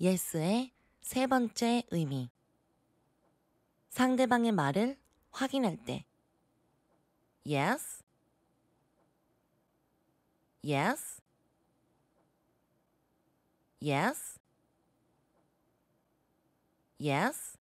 예스의세 번째 의미. 상대방의 말을 확인할 때 yes yes yes yes